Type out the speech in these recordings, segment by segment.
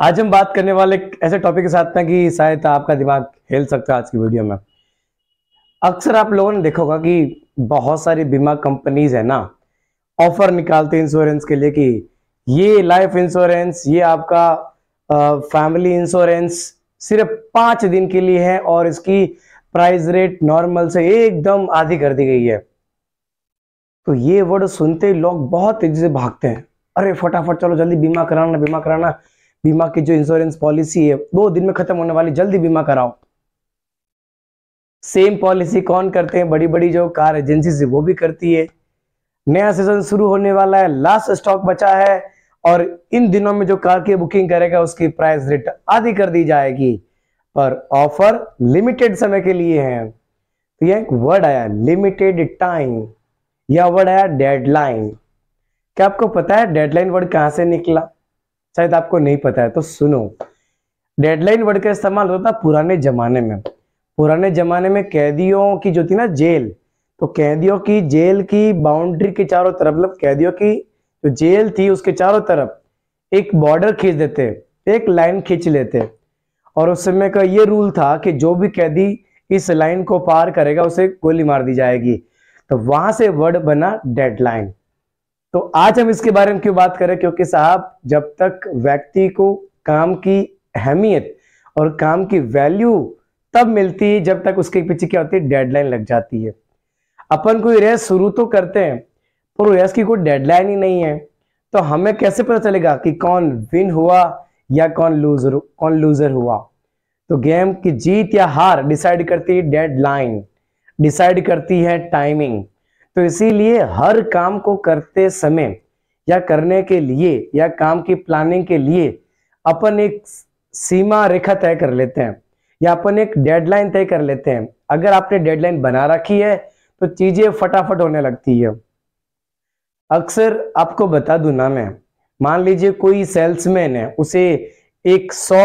आज हम बात करने वाले ऐसे टॉपिक के साथ में कि शायद आपका दिमाग हिल सकता है आज की वीडियो में अक्सर आप लोगों ने देखा होगा कि बहुत सारी बीमा कंपनीज है ना ऑफर निकालते हैं इंश्योरेंस के लिए कि ये लाइफ इंश्योरेंस ये आपका फैमिली इंश्योरेंस सिर्फ पांच दिन के लिए है और इसकी प्राइस रेट नॉर्मल से एकदम आधी कर दी गई है तो ये वर्ड सुनते ही लोग बहुत तेजी से भागते हैं अरे फटाफट चलो जल्दी बीमा कराना बीमा कराना बीमा की जो इंश्योरेंस पॉलिसी है वो दिन में खत्म होने वाली जल्दी बीमा कराओ सेम पॉलिसी कौन करते हैं बड़ी बड़ी जो कार एजेंसी वो भी करती है नया सीजन शुरू होने वाला है लास्ट स्टॉक बचा है और इन दिनों में जो कार की बुकिंग करेगा उसकी प्राइस रेट आधी कर दी जाएगी पर ऑफर लिमिटेड समय के लिए है तो यह एक वर्ड आया लिमिटेड टाइम यह वर्ड आया डेडलाइन क्या आपको पता है डेडलाइन वर्ड कहां से निकला शायद आपको नहीं पता है तो सुनो डेडलाइन वर्ड का इस्तेमाल होता था पुराने जमाने में पुराने जमाने में कैदियों की जो थी ना जेल तो कैदियों की जेल की बाउंड्री के चारों तरफ मतलब कैदियों की जो जेल थी उसके चारों तरफ एक बॉर्डर खींच देते एक लाइन खींच लेते और उस समय का ये रूल था कि जो भी कैदी इस लाइन को पार करेगा उसे गोली मार दी जाएगी तो वहां से वर्ड बना डेडलाइन तो आज हम इसके बारे में क्यों बात करें क्योंकि साहब जब तक व्यक्ति को काम की अहमियत और काम की वैल्यू तब मिलती है जब तक उसके पीछे क्या होती है डेडलाइन लग जाती है अपन कोई रेस शुरू तो करते हैं पर रेस की कोई डेडलाइन ही नहीं है तो हमें कैसे पता चलेगा कि कौन विन हुआ या कौन लूजर कौन लूजर हुआ तो गेम की जीत या हार डिसाइड करती है डेडलाइन डिसाइड करती है टाइमिंग तो इसीलिए हर काम को करते समय या करने के लिए या काम की प्लानिंग के लिए अपन एक सीमा रेखा तय कर लेते हैं या अपन एक डेडलाइन तय कर लेते हैं अगर आपने डेडलाइन बना रखी है तो चीजें फटाफट होने लगती है अक्सर आपको बता दू ना मैं मान लीजिए कोई सेल्समैन है उसे एक सौ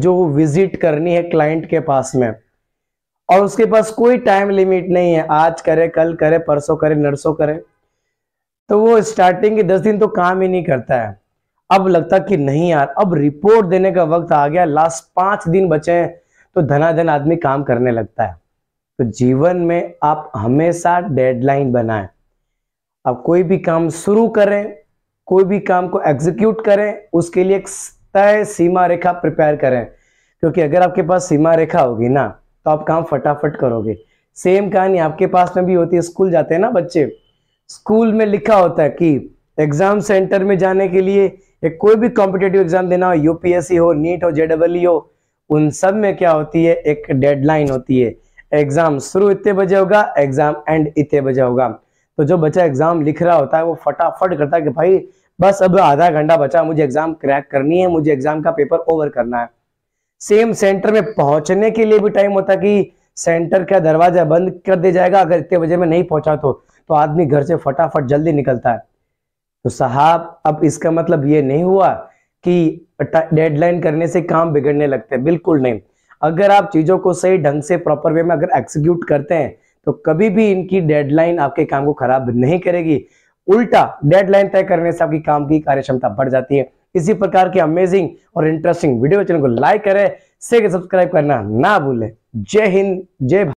जो विजिट करनी है क्लाइंट के पास में और उसके पास कोई टाइम लिमिट नहीं है आज करे कल करे परसों करे नरसों करे तो वो स्टार्टिंग के दस दिन तो काम ही नहीं करता है अब लगता कि नहीं यार अब रिपोर्ट देने का वक्त आ गया लास्ट पांच दिन बचे हैं तो धनाधन आदमी काम करने लगता है तो जीवन में आप हमेशा डेडलाइन बनाएं आप कोई भी काम शुरू करें कोई भी काम को एग्जीक्यूट करें उसके लिए एक तय सीमा रेखा प्रिपेयर करें क्योंकि अगर आपके पास सीमा रेखा होगी ना तो आप काम फटाफट करोगे सेम कहानी आपके पास में भी होती है स्कूल जाते हैं ना बच्चे स्कूल में लिखा होता है कि एग्जाम सेंटर में जाने के लिए एक कोई भी कॉम्पिटेटिव एग्जाम देना हो यूपीएससी हो नीट हो जेडबल e हो उन सब में क्या होती है एक डेडलाइन होती है एग्जाम शुरू इतने बजे होगा एग्जाम एंड इतने बजे होगा तो जो बच्चा एग्जाम लिख रहा होता है वो फटाफट करता है कि भाई बस अब आधा घंटा बचा मुझे एग्जाम क्रैक करनी है मुझे एग्जाम का पेपर ओवर करना है सेम सेंटर में पहुंचने के लिए भी टाइम होता कि सेंटर का दरवाजा बंद कर दिया जाएगा अगर इतने बजे में नहीं पहुंचा तो तो आदमी घर से फटाफट जल्दी निकलता है तो साहब अब इसका मतलब ये नहीं हुआ कि डेडलाइन करने से काम बिगड़ने लगते हैं बिल्कुल नहीं अगर आप चीज़ों को सही ढंग से प्रॉपर वे में अगर एक्सिक्यूट करते हैं तो कभी भी इनकी डेडलाइन आपके काम को खराब नहीं करेगी उल्टा डेडलाइन तय करने से आपकी काम की कार्यक्षमता बढ़ जाती है इसी प्रकार के अमेजिंग और इंटरेस्टिंग वीडियो चैनल को लाइक करें शेयर सब्सक्राइब करना ना भूलें जय हिंद जय